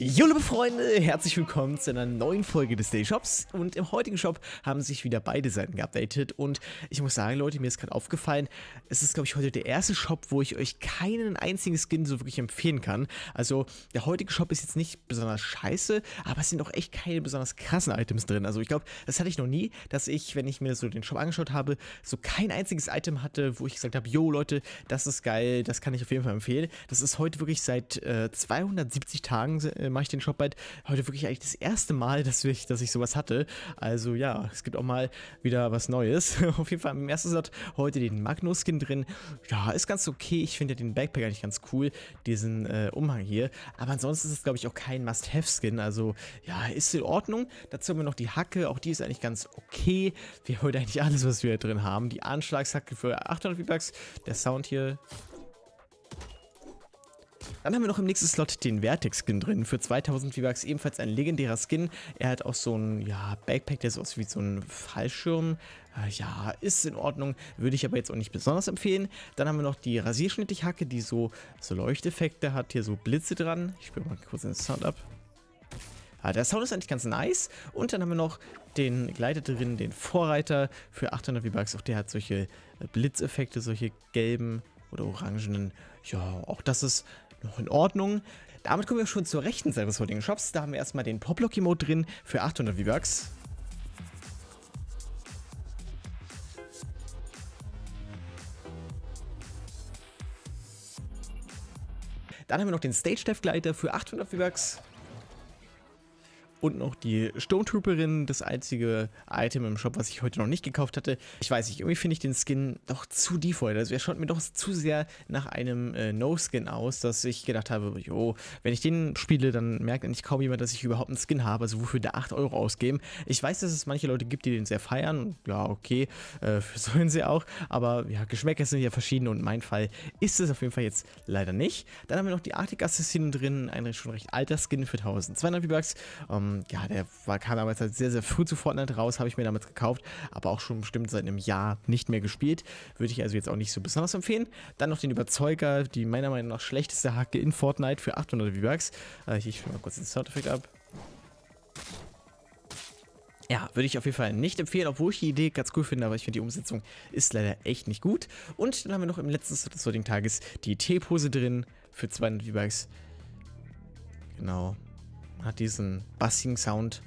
Jo, liebe Freunde, herzlich willkommen zu einer neuen Folge des Day Shops. Und im heutigen Shop haben sich wieder beide Seiten geupdatet. Und ich muss sagen, Leute, mir ist gerade aufgefallen, es ist, glaube ich, heute der erste Shop, wo ich euch keinen einzigen Skin so wirklich empfehlen kann. Also, der heutige Shop ist jetzt nicht besonders scheiße, aber es sind auch echt keine besonders krassen Items drin. Also, ich glaube, das hatte ich noch nie, dass ich, wenn ich mir so den Shop angeschaut habe, so kein einziges Item hatte, wo ich gesagt habe, jo, Leute, das ist geil, das kann ich auf jeden Fall empfehlen. Das ist heute wirklich seit äh, 270 Tagen... Äh, äh, mache ich den Shop bald. heute wirklich eigentlich das erste Mal, dass ich, dass ich sowas hatte. Also ja, es gibt auch mal wieder was Neues. Auf jeden Fall im ersten Slot heute den Magnus-Skin drin. Ja, ist ganz okay. Ich finde ja den Backpack eigentlich ganz cool, diesen äh, Umhang hier. Aber ansonsten ist es, glaube ich, auch kein Must-Have-Skin. Also ja, ist in Ordnung. Dazu haben wir noch die Hacke. Auch die ist eigentlich ganz okay. Wir holen eigentlich alles, was wir hier drin haben. Die Anschlagshacke für 800 V-Bucks. Der Sound hier dann haben wir noch im nächsten Slot den Vertex-Skin drin. Für 2000 V-Bucks ebenfalls ein legendärer Skin. Er hat auch so einen ja, Backpack, der so aussieht wie so ein Fallschirm. Äh, ja, ist in Ordnung, würde ich aber jetzt auch nicht besonders empfehlen. Dann haben wir noch die Rasierschnittig-Hacke, die so, so Leuchteffekte hat, hier so Blitze dran. Ich spiele mal kurz den Sound ab. Ja, ah, der Sound ist eigentlich ganz nice. Und dann haben wir noch den Gleiter drin, den Vorreiter für 800 V-Bucks. Auch der hat solche äh, Blitzeffekte, solche gelben oder orangenen. Ja, auch das ist noch in Ordnung. Damit kommen wir schon zur rechten Seite des heutigen Shops. Da haben wir erstmal den poplock mode drin für 800 V-Bucks. Dann haben wir noch den Stage-Dev-Gleiter für 800 V-Bucks und noch die Sturmtrooperin, das einzige Item im Shop, was ich heute noch nicht gekauft hatte. Ich weiß nicht, irgendwie finde ich den Skin doch zu default. Also er schaut mir doch zu sehr nach einem äh, No-Skin aus, dass ich gedacht habe, jo, wenn ich den spiele, dann merkt eigentlich kaum jemand, dass ich überhaupt einen Skin habe. Also wofür da 8 Euro ausgeben? Ich weiß, dass es manche Leute gibt, die den sehr feiern. ja, okay, äh, sollen sie auch. Aber ja, Geschmäcker sind ja verschieden und mein Fall ist es auf jeden Fall jetzt leider nicht. Dann haben wir noch die Arctic Assassinen drin, ein schon recht alter Skin für 1200 V-Bucks. Ähm, ähm, ja, der war, kam damals halt sehr, sehr früh zu Fortnite raus, habe ich mir damals gekauft, aber auch schon bestimmt seit einem Jahr nicht mehr gespielt. Würde ich also jetzt auch nicht so besonders empfehlen. Dann noch den Überzeuger, die meiner Meinung nach schlechteste Hacke in Fortnite für 800 V-Bucks. Äh, ich spiele mal kurz den Soundeffekt ab. Ja, würde ich auf jeden Fall nicht empfehlen, obwohl ich die Idee ganz cool finde, aber ich finde die Umsetzung ist leider echt nicht gut. Und dann haben wir noch im letzten Slot des heutigen Tages die T-Pose drin für 200 V-Bucks. Genau hat diesen bassigen Sound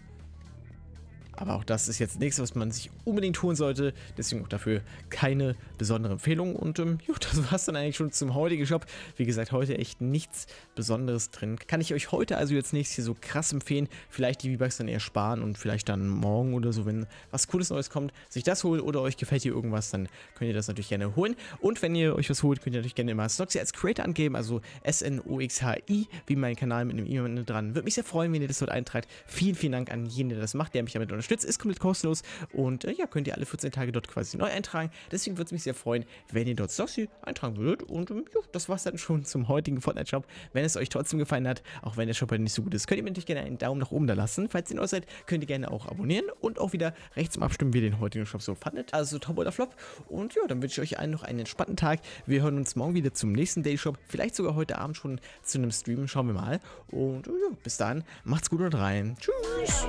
aber auch das ist jetzt nichts, was man sich unbedingt holen sollte. Deswegen auch dafür keine besondere Empfehlung. Und ähm, jo, das war's dann eigentlich schon zum heutigen Shop. Wie gesagt, heute echt nichts Besonderes drin. Kann ich euch heute also jetzt nichts hier so krass empfehlen. Vielleicht die V-Bucks dann eher sparen und vielleicht dann morgen oder so, wenn was Cooles Neues kommt, sich das holen oder euch gefällt hier irgendwas, dann könnt ihr das natürlich gerne holen. Und wenn ihr euch was holt, könnt ihr natürlich gerne immer Snoxy als Creator angeben, also S-N-O-X-H-I, wie mein Kanal mit einem E-Mail dran. Würde mich sehr freuen, wenn ihr das dort eintragt. Vielen, vielen Dank an jeden, der das macht, der mich damit unterstützt unterstützt. Ist komplett kostenlos und äh, ja, könnt ihr alle 14 Tage dort quasi neu eintragen. Deswegen würde es mich sehr freuen, wenn ihr dort Sossi eintragen würdet. Und ähm, ja, das war's dann schon zum heutigen Fortnite-Shop. Wenn es euch trotzdem gefallen hat, auch wenn der Shop heute nicht so gut ist, könnt ihr mir natürlich gerne einen Daumen nach oben da lassen. Falls ihr neu seid, könnt ihr gerne auch abonnieren und auch wieder rechts zum Abstimmen, wie ihr den heutigen Shop so fandet. Also top oder flop. Und ja, dann wünsche ich euch allen noch einen entspannten Tag. Wir hören uns morgen wieder zum nächsten Daily Shop. Vielleicht sogar heute Abend schon zu einem Stream. Schauen wir mal. Und ja, bis dann. Macht's gut und rein. Tschüss.